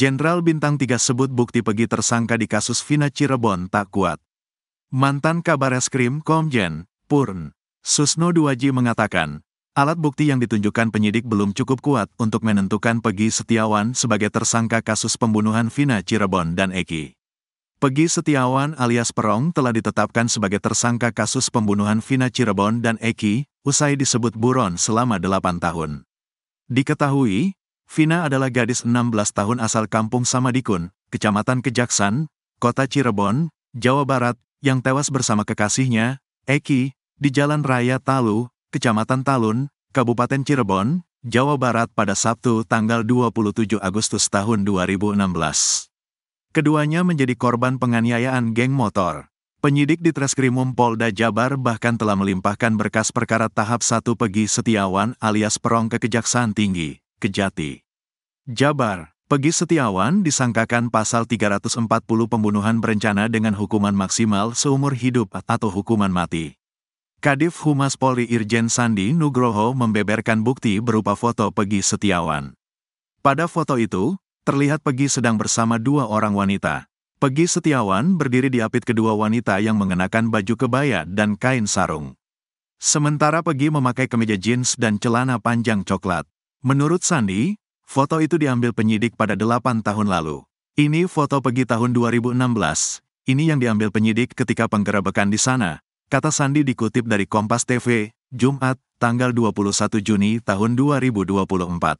Jenderal Bintang 3 sebut bukti Pegi tersangka di kasus Vina Cirebon tak kuat. Mantan Kabareskrim Komjen, Purn, Susno Duwaji mengatakan, alat bukti yang ditunjukkan penyidik belum cukup kuat untuk menentukan Pegi Setiawan sebagai tersangka kasus pembunuhan Vina Cirebon dan Eki. Pegi Setiawan alias Perong telah ditetapkan sebagai tersangka kasus pembunuhan Vina Cirebon dan Eki, usai disebut buron selama 8 tahun. Diketahui, Vina adalah gadis 16 tahun asal kampung Samadikun, Kecamatan Kejaksan, Kota Cirebon, Jawa Barat, yang tewas bersama kekasihnya, Eki, di Jalan Raya Talu, Kecamatan Talun, Kabupaten Cirebon, Jawa Barat pada Sabtu tanggal 27 Agustus tahun 2016. Keduanya menjadi korban penganiayaan geng motor. Penyidik di Treskrimum Polda Jabar bahkan telah melimpahkan berkas perkara tahap 1 Pegi Setiawan alias Perong ke Kejaksaan Tinggi. Kejati. Jabar, Pegi Setiawan disangkakan pasal 340 pembunuhan berencana dengan hukuman maksimal seumur hidup atau hukuman mati. Kadif Humas Polri Irjen Sandi Nugroho membeberkan bukti berupa foto Pegi Setiawan. Pada foto itu, terlihat Pegi sedang bersama dua orang wanita. Pegi Setiawan berdiri di apit kedua wanita yang mengenakan baju kebaya dan kain sarung. Sementara Pegi memakai kemeja jeans dan celana panjang coklat. Menurut Sandi, foto itu diambil penyidik pada 8 tahun lalu. Ini foto pergi tahun 2016. Ini yang diambil penyidik ketika penggerebekan di sana, kata Sandi dikutip dari Kompas TV, Jumat, tanggal 21 Juni tahun 2024.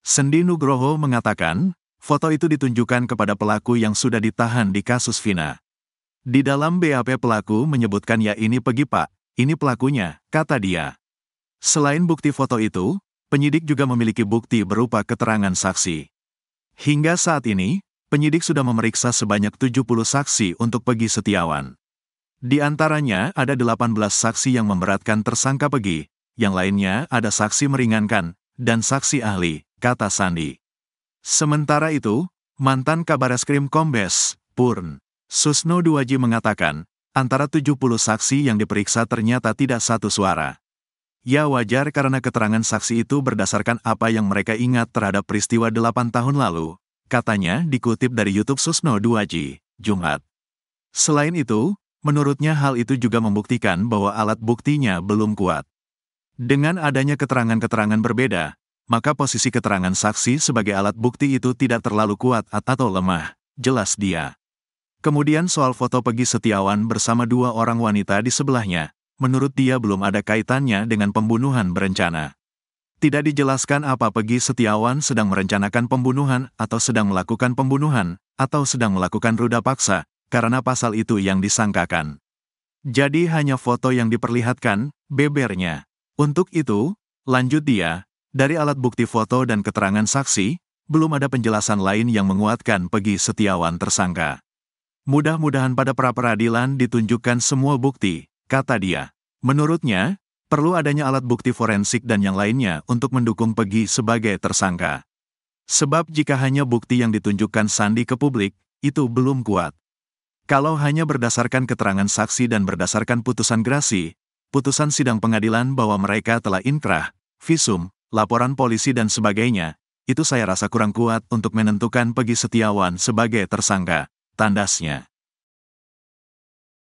Sendi Nugroho mengatakan, foto itu ditunjukkan kepada pelaku yang sudah ditahan di kasus Vina. Di dalam BAP pelaku menyebutkan ya ini pegi pak, ini pelakunya, kata dia. Selain bukti foto itu, penyidik juga memiliki bukti berupa keterangan saksi. Hingga saat ini, penyidik sudah memeriksa sebanyak 70 saksi untuk Pegi Setiawan. Di antaranya ada 18 saksi yang memberatkan tersangka Pegi, yang lainnya ada saksi meringankan, dan saksi ahli, kata Sandi. Sementara itu, mantan Kabar krim Kombes, Purn, Susno Duwaji mengatakan, antara 70 saksi yang diperiksa ternyata tidak satu suara. Ya wajar karena keterangan saksi itu berdasarkan apa yang mereka ingat terhadap peristiwa 8 tahun lalu, katanya dikutip dari YouTube Susno 2G, Jumat. Selain itu, menurutnya hal itu juga membuktikan bahwa alat buktinya belum kuat. Dengan adanya keterangan-keterangan berbeda, maka posisi keterangan saksi sebagai alat bukti itu tidak terlalu kuat atau lemah, jelas dia. Kemudian soal foto Pegi Setiawan bersama dua orang wanita di sebelahnya, menurut dia belum ada kaitannya dengan pembunuhan berencana. Tidak dijelaskan apa Pegi Setiawan sedang merencanakan pembunuhan atau sedang melakukan pembunuhan, atau sedang melakukan ruda paksa, karena pasal itu yang disangkakan. Jadi hanya foto yang diperlihatkan, bebernya. Untuk itu, lanjut dia, dari alat bukti foto dan keterangan saksi, belum ada penjelasan lain yang menguatkan Pegi Setiawan tersangka. Mudah-mudahan pada pra-peradilan ditunjukkan semua bukti, kata dia. Menurutnya, perlu adanya alat bukti forensik dan yang lainnya untuk mendukung Pegi sebagai tersangka. Sebab jika hanya bukti yang ditunjukkan Sandi ke publik, itu belum kuat. Kalau hanya berdasarkan keterangan saksi dan berdasarkan putusan Grasi, putusan sidang pengadilan bahwa mereka telah inkrah, visum, laporan polisi dan sebagainya, itu saya rasa kurang kuat untuk menentukan Pegi Setiawan sebagai tersangka, tandasnya.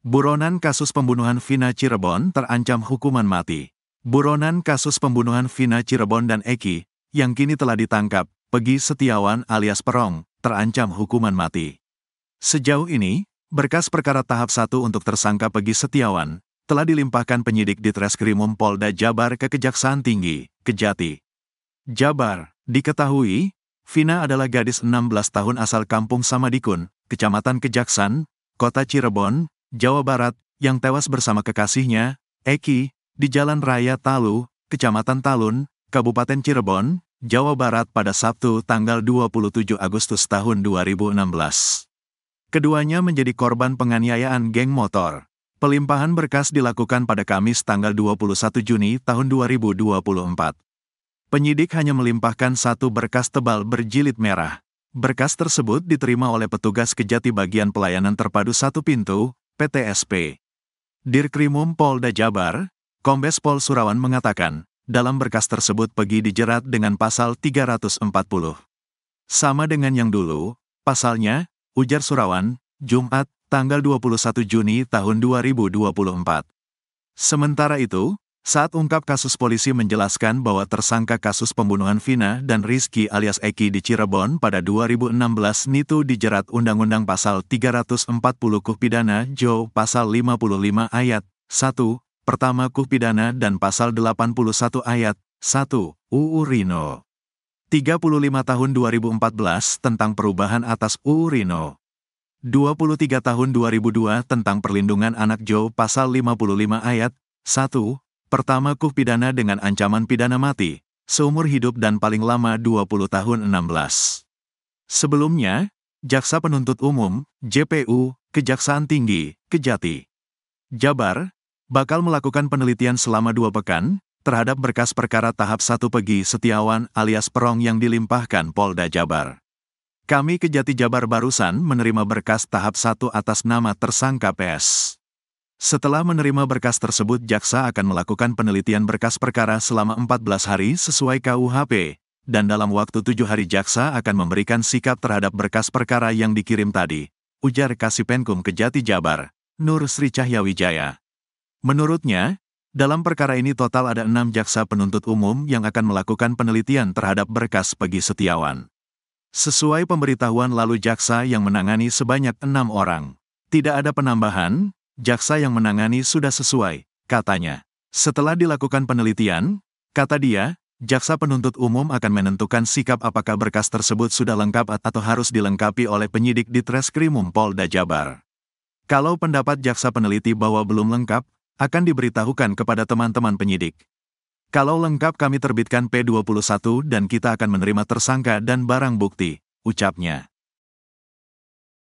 Buronan kasus pembunuhan Vina Cirebon terancam hukuman mati. Buronan kasus pembunuhan Vina Cirebon dan Eki, yang kini telah ditangkap, Pegi Setiawan alias Perong, terancam hukuman mati. Sejauh ini, berkas perkara tahap 1 untuk tersangka Pegi Setiawan telah dilimpahkan penyidik di Treskrimum Polda Jabar ke Kejaksaan Tinggi, Kejati. Jabar, diketahui, Vina adalah gadis 16 tahun asal kampung Samadikun, Kecamatan Kejaksan, Kota Cirebon, Jawa Barat, yang tewas bersama kekasihnya, Eki, di Jalan Raya Talu, Kecamatan Talun, Kabupaten Cirebon, Jawa Barat pada Sabtu tanggal 27 Agustus tahun 2016. Keduanya menjadi korban penganiayaan geng motor. Pelimpahan berkas dilakukan pada Kamis tanggal 21 Juni tahun 2024. Penyidik hanya melimpahkan satu berkas tebal berjilid merah. Berkas tersebut diterima oleh petugas Kejati bagian pelayanan terpadu satu pintu, PTSP. Dirkrimum Polda Jabar, Kombes Pol Surawan mengatakan, dalam berkas tersebut Pegi dijerat dengan pasal 340. Sama dengan yang dulu, pasalnya, ujar Surawan, Jumat, tanggal 21 Juni tahun 2024. Sementara itu, saat ungkap kasus polisi menjelaskan bahwa tersangka kasus pembunuhan Vina dan Rizky alias Eki di Cirebon pada 2016 Nitu dijerat Undang-Undang Pasal 340 Kuh Pidana Jo Pasal 55 Ayat 1, Pertama Kuh Pidana dan Pasal 81 Ayat 1, UU Rino. 35 tahun 2014 tentang perubahan atas UU Rino. 23 tahun 2002 tentang perlindungan anak Jo Pasal 55 Ayat 1, Pertama kuh pidana dengan ancaman pidana mati, seumur hidup dan paling lama 20 tahun 16. Sebelumnya, Jaksa Penuntut Umum, JPU, Kejaksaan Tinggi, Kejati. Jabar, bakal melakukan penelitian selama dua pekan, terhadap berkas perkara tahap 1 Pegi Setiawan alias Perong yang dilimpahkan Polda Jabar. Kami Kejati Jabar barusan menerima berkas tahap 1 atas nama tersangka PS. Setelah menerima berkas tersebut jaksa akan melakukan penelitian berkas perkara selama 14 hari sesuai KUHP, dan dalam waktu tujuh hari jaksa akan memberikan sikap terhadap berkas perkara yang dikirim tadi, ujar Kasipenkum Kejati Jabar, Nur Sri Cahyawijaya. Menurutnya, dalam perkara ini total ada enam jaksa penuntut umum yang akan melakukan penelitian terhadap berkas Pegi Setiawan. Sesuai pemberitahuan lalu jaksa yang menangani sebanyak enam orang. Tidak ada penambahan, jaksa yang menangani sudah sesuai, katanya. Setelah dilakukan penelitian, kata dia, jaksa penuntut umum akan menentukan sikap apakah berkas tersebut sudah lengkap atau harus dilengkapi oleh penyidik di Treskrimum Polda Jabar. Kalau pendapat jaksa peneliti bahwa belum lengkap, akan diberitahukan kepada teman-teman penyidik. Kalau lengkap kami terbitkan P21 dan kita akan menerima tersangka dan barang bukti, ucapnya.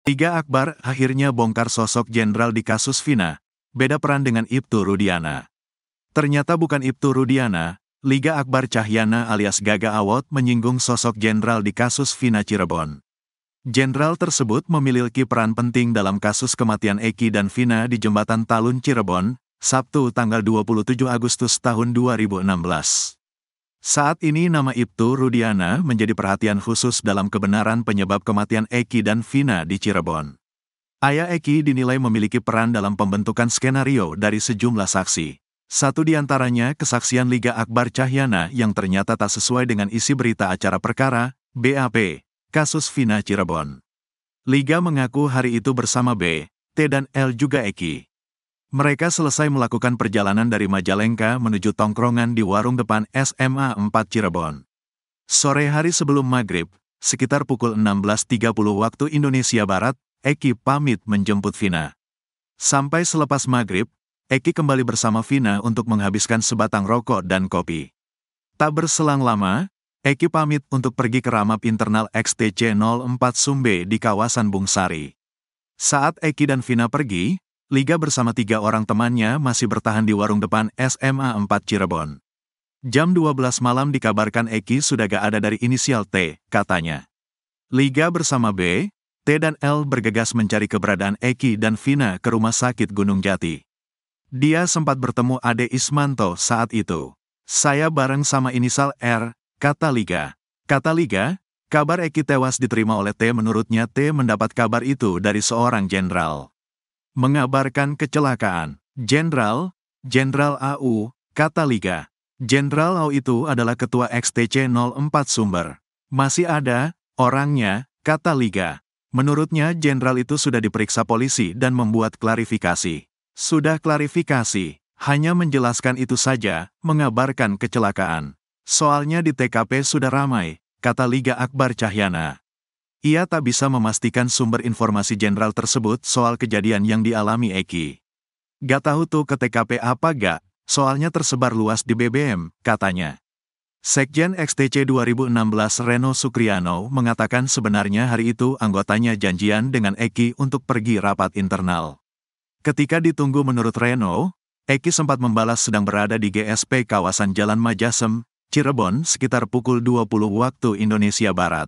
Tiga Akbar akhirnya bongkar sosok jenderal di kasus Vina, beda peran dengan Ibtu Rudiana. Ternyata bukan Ibtu Rudiana, Liga Akbar Cahyana alias Gaga Awot menyinggung sosok jenderal di kasus Vina Cirebon. Jenderal tersebut memiliki peran penting dalam kasus kematian Eki dan Vina di Jembatan Talun Cirebon, Sabtu tanggal 27 Agustus tahun 2016. Saat ini nama Ibtu Rudiana menjadi perhatian khusus dalam kebenaran penyebab kematian Eki dan Vina di Cirebon. Ayah Eki dinilai memiliki peran dalam pembentukan skenario dari sejumlah saksi. Satu di antaranya kesaksian Liga Akbar Cahyana yang ternyata tak sesuai dengan isi berita acara perkara, BAP, kasus Vina Cirebon. Liga mengaku hari itu bersama B, T dan L juga Eki. Mereka selesai melakukan perjalanan dari Majalengka menuju tongkrongan di warung depan SMA 4 Cirebon. Sore hari sebelum maghrib, sekitar pukul 16.30 waktu Indonesia Barat, Eki pamit menjemput Vina. Sampai selepas maghrib, Eki kembali bersama Vina untuk menghabiskan sebatang rokok dan kopi. Tak berselang lama, Eki pamit untuk pergi ke ramap internal XTC 04 Sumbe di kawasan Bungsari. Saat Eki dan Vina pergi, Liga bersama tiga orang temannya masih bertahan di warung depan SMA 4 Cirebon. Jam 12 malam dikabarkan Eki sudah gak ada dari inisial T, katanya. Liga bersama B, T dan L bergegas mencari keberadaan Eki dan Vina ke rumah sakit Gunung Jati. Dia sempat bertemu Ade Ismanto saat itu. Saya bareng sama inisial R, kata Liga. Kata Liga, kabar Eki tewas diterima oleh T menurutnya T mendapat kabar itu dari seorang jenderal mengabarkan kecelakaan. Jenderal, Jenderal AU, kata Liga. Jenderal AU itu adalah ketua XTC 04 Sumber. Masih ada, orangnya, kata Liga. Menurutnya jenderal itu sudah diperiksa polisi dan membuat klarifikasi. Sudah klarifikasi, hanya menjelaskan itu saja, mengabarkan kecelakaan. Soalnya di TKP sudah ramai, kata Liga Akbar Cahyana. Ia tak bisa memastikan sumber informasi jenderal tersebut soal kejadian yang dialami Eki. Gak tahu tuh ke TKP apa gak, soalnya tersebar luas di BBM, katanya. Sekjen XTC 2016 Reno Sukriano mengatakan sebenarnya hari itu anggotanya janjian dengan Eki untuk pergi rapat internal. Ketika ditunggu menurut Reno, Eki sempat membalas sedang berada di GSP kawasan Jalan Majasem, Cirebon sekitar pukul 20 waktu Indonesia Barat.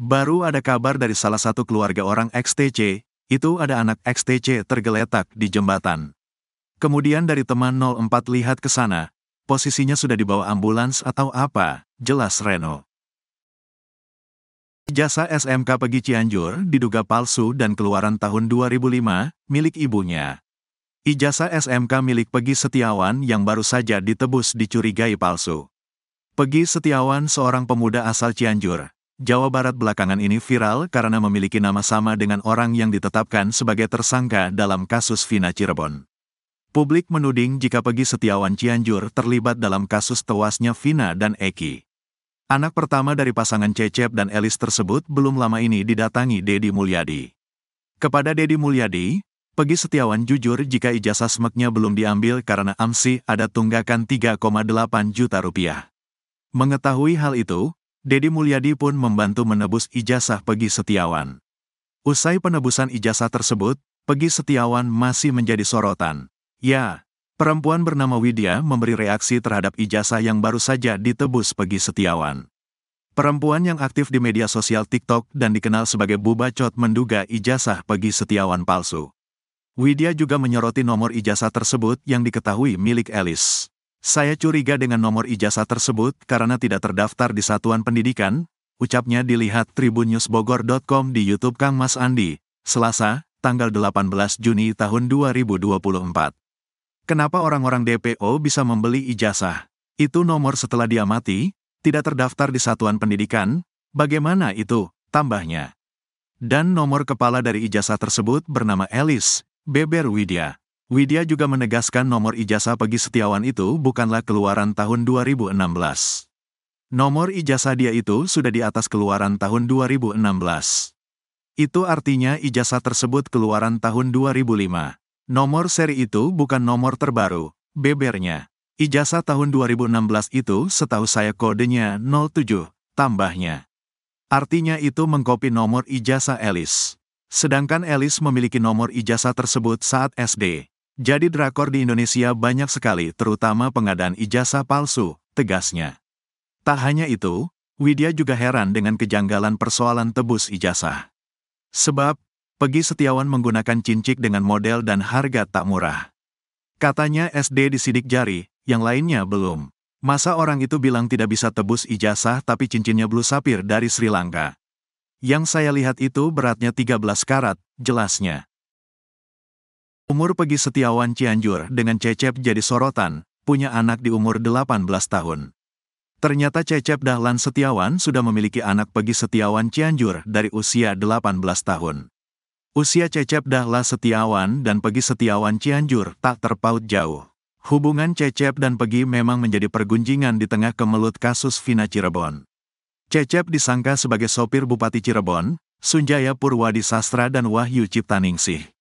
Baru ada kabar dari salah satu keluarga orang XTC, itu ada anak XTC tergeletak di jembatan. Kemudian dari teman 04 lihat ke sana, posisinya sudah dibawa ambulans atau apa, jelas Reno. Jasa SMK Pegi Cianjur diduga palsu dan keluaran tahun 2005, milik ibunya. Ijazah SMK milik Pegi Setiawan yang baru saja ditebus dicurigai palsu. Pegi Setiawan seorang pemuda asal Cianjur, Jawa Barat belakangan ini viral karena memiliki nama sama dengan orang yang ditetapkan sebagai tersangka dalam kasus Vina Cirebon. Publik menuding jika Pegi Setiawan Cianjur terlibat dalam kasus tewasnya Vina dan Eki. Anak pertama dari pasangan Cecep dan Elis tersebut belum lama ini didatangi Dedi Mulyadi. Kepada Dedi Mulyadi, Pegi Setiawan jujur jika ijazah smeknya belum diambil karena AMSI ada tunggakan 3,8 juta rupiah. Mengetahui hal itu, Dedi Mulyadi pun membantu menebus ijazah Pegi Setiawan. Usai penebusan ijazah tersebut, Pegi Setiawan masih menjadi sorotan. Ya, perempuan bernama Widya memberi reaksi terhadap ijazah yang baru saja ditebus Pegi Setiawan. Perempuan yang aktif di media sosial TikTok dan dikenal sebagai Bubacot menduga ijazah Pegi Setiawan palsu. Widya juga menyoroti nomor ijazah tersebut yang diketahui milik Alice. Saya curiga dengan nomor ijazah tersebut karena tidak terdaftar di satuan pendidikan, ucapnya dilihat tribunnewsbogor.com di YouTube Kang Mas Andi, Selasa, tanggal 18 Juni tahun 2024. Kenapa orang-orang DPO bisa membeli ijazah? Itu nomor setelah dia mati, tidak terdaftar di satuan pendidikan, bagaimana itu, tambahnya. Dan nomor kepala dari ijazah tersebut bernama Elis, Beber Widya. Widya juga menegaskan nomor ijazah Pegi Setiawan itu bukanlah keluaran tahun 2016. Nomor ijazah dia itu sudah di atas keluaran tahun 2016. Itu artinya ijazah tersebut keluaran tahun 2005. Nomor seri itu bukan nomor terbaru, bebernya. Ijazah tahun 2016 itu setahu saya kodenya 07, tambahnya. Artinya itu mengkopi nomor ijazah Elis. Sedangkan Elis memiliki nomor ijazah tersebut saat SD. Jadi drakor di Indonesia banyak sekali terutama pengadaan ijazah palsu, tegasnya. Tak hanya itu, Widya juga heran dengan kejanggalan persoalan tebus ijazah. Sebab, Pegi Setiawan menggunakan cincik dengan model dan harga tak murah. Katanya SD disidik jari, yang lainnya belum. Masa orang itu bilang tidak bisa tebus ijazah tapi cincinnya blue sapir dari Sri Lanka. Yang saya lihat itu beratnya 13 karat, jelasnya. Umur Pegi Setiawan Cianjur dengan Cecep jadi sorotan, punya anak di umur 18 tahun. Ternyata Cecep Dahlan Setiawan sudah memiliki anak Pegi Setiawan Cianjur dari usia 18 tahun. Usia Cecep Dahlan Setiawan dan Pegi Setiawan Cianjur tak terpaut jauh. Hubungan Cecep dan Pegi memang menjadi pergunjingan di tengah kemelut kasus Vina Cirebon. Cecep disangka sebagai sopir Bupati Cirebon, Sunjaya Purwadi Sastra dan Wahyu Ciptaningsih.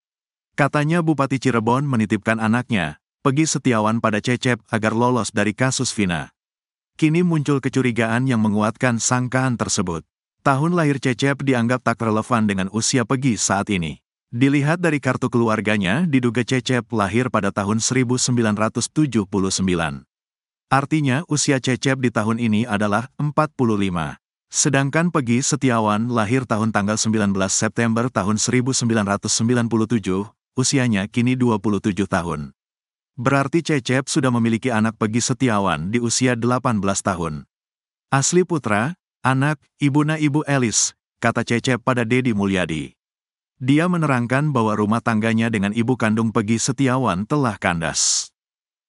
Katanya Bupati Cirebon menitipkan anaknya, Pegi Setiawan pada Cecep agar lolos dari kasus Vina. Kini muncul kecurigaan yang menguatkan sangkaan tersebut. Tahun lahir Cecep dianggap tak relevan dengan usia Pegi saat ini. Dilihat dari kartu keluarganya, diduga Cecep lahir pada tahun 1979. Artinya usia Cecep di tahun ini adalah 45. Sedangkan Pegi Setiawan lahir tahun tanggal 19 September tahun 1997, Usianya kini 27 tahun. Berarti Cecep sudah memiliki anak Pegi Setiawan di usia 18 tahun. Asli putra, anak, ibuna Ibu Elis, kata Cecep pada Dedi Mulyadi. Dia menerangkan bahwa rumah tangganya dengan ibu kandung Pegi Setiawan telah kandas.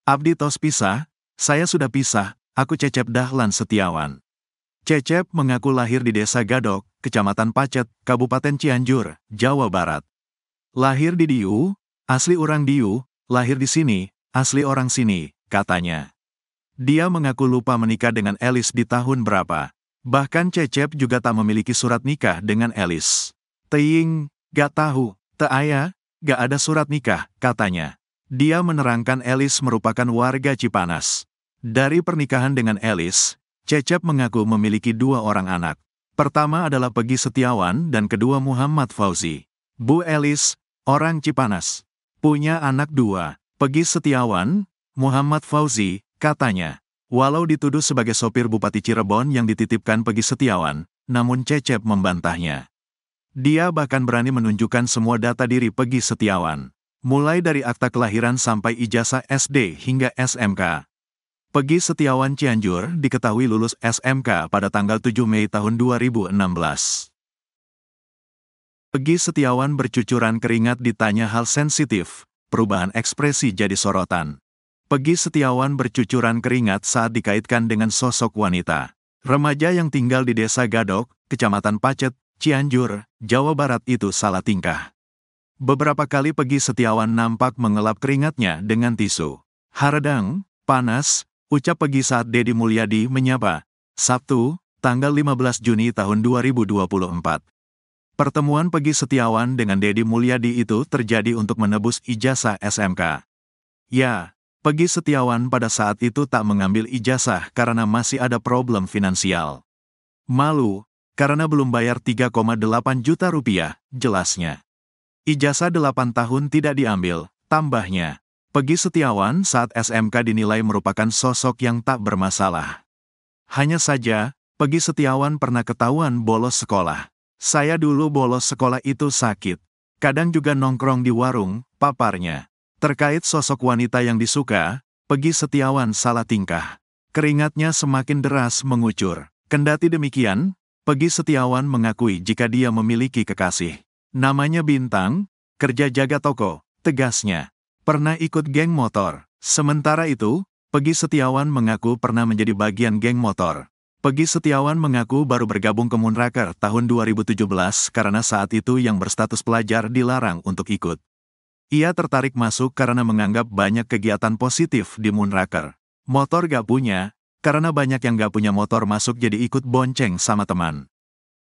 Abdi tos pisah, saya sudah pisah, aku Cecep Dahlan Setiawan. Cecep mengaku lahir di Desa Gadok, Kecamatan Pacet, Kabupaten Cianjur, Jawa Barat. Lahir di Diu, asli orang Diu, lahir di sini, asli orang sini, katanya. Dia mengaku lupa menikah dengan Elis di tahun berapa. Bahkan Cecep juga tak memiliki surat nikah dengan Elis. Teing, gak tahu, ayah, gak ada surat nikah, katanya. Dia menerangkan Elis merupakan warga Cipanas. Dari pernikahan dengan Elis, Cecep mengaku memiliki dua orang anak. Pertama adalah Pegi Setiawan dan kedua Muhammad Fauzi. Bu Elis, orang Cipanas. Punya anak dua, Pegi Setiawan, Muhammad Fauzi, katanya. Walau dituduh sebagai sopir Bupati Cirebon yang dititipkan Pegi Setiawan, namun Cecep membantahnya. Dia bahkan berani menunjukkan semua data diri Pegi Setiawan, mulai dari akta kelahiran sampai ijazah SD hingga SMK. Pegi Setiawan Cianjur diketahui lulus SMK pada tanggal 7 Mei tahun 2016. Pegi Setiawan bercucuran keringat ditanya hal sensitif, perubahan ekspresi jadi sorotan. Pegi Setiawan bercucuran keringat saat dikaitkan dengan sosok wanita. Remaja yang tinggal di desa Gadok, Kecamatan Pacet, Cianjur, Jawa Barat itu salah tingkah. Beberapa kali Pegi Setiawan nampak mengelap keringatnya dengan tisu. Haradang, panas, ucap Pegi saat Dedi Mulyadi menyapa. Sabtu, tanggal 15 Juni tahun 2024. Pertemuan Pegi Setiawan dengan Dedi Mulyadi itu terjadi untuk menebus ijazah SMK. Ya, Pegi Setiawan pada saat itu tak mengambil ijazah karena masih ada problem finansial. Malu, karena belum bayar 3,8 juta rupiah, jelasnya. Ijazah 8 tahun tidak diambil, tambahnya. Pegi Setiawan saat SMK dinilai merupakan sosok yang tak bermasalah. Hanya saja, Pegi Setiawan pernah ketahuan bolos sekolah. Saya dulu bolos sekolah itu sakit. Kadang juga nongkrong di warung, paparnya. Terkait sosok wanita yang disuka, Pegi Setiawan salah tingkah. Keringatnya semakin deras mengucur. Kendati demikian, Pegi Setiawan mengakui jika dia memiliki kekasih. Namanya Bintang, kerja jaga toko, tegasnya. Pernah ikut geng motor. Sementara itu, Pegi Setiawan mengaku pernah menjadi bagian geng motor. Pegi Setiawan mengaku baru bergabung ke Moonraker tahun 2017 karena saat itu yang berstatus pelajar dilarang untuk ikut. Ia tertarik masuk karena menganggap banyak kegiatan positif di Moonraker. Motor gak punya, karena banyak yang gak punya motor masuk jadi ikut bonceng sama teman.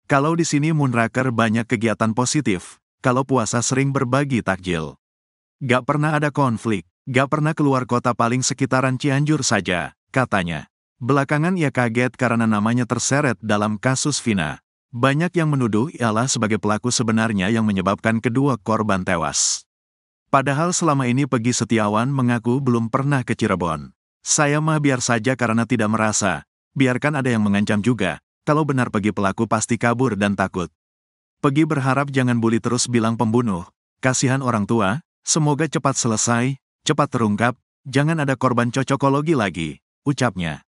Kalau di sini Moonraker banyak kegiatan positif, kalau puasa sering berbagi takjil. Gak pernah ada konflik, gak pernah keluar kota paling sekitaran Cianjur saja, katanya. Belakangan ia kaget karena namanya terseret dalam kasus Vina. Banyak yang menuduh ialah sebagai pelaku sebenarnya yang menyebabkan kedua korban tewas. Padahal selama ini Pegi Setiawan mengaku belum pernah ke Cirebon. Saya mah biar saja karena tidak merasa. Biarkan ada yang mengancam juga. Kalau benar Pegi pelaku pasti kabur dan takut. Pegi berharap jangan bully terus bilang pembunuh. Kasihan orang tua, semoga cepat selesai, cepat terungkap, jangan ada korban cocokologi lagi, ucapnya.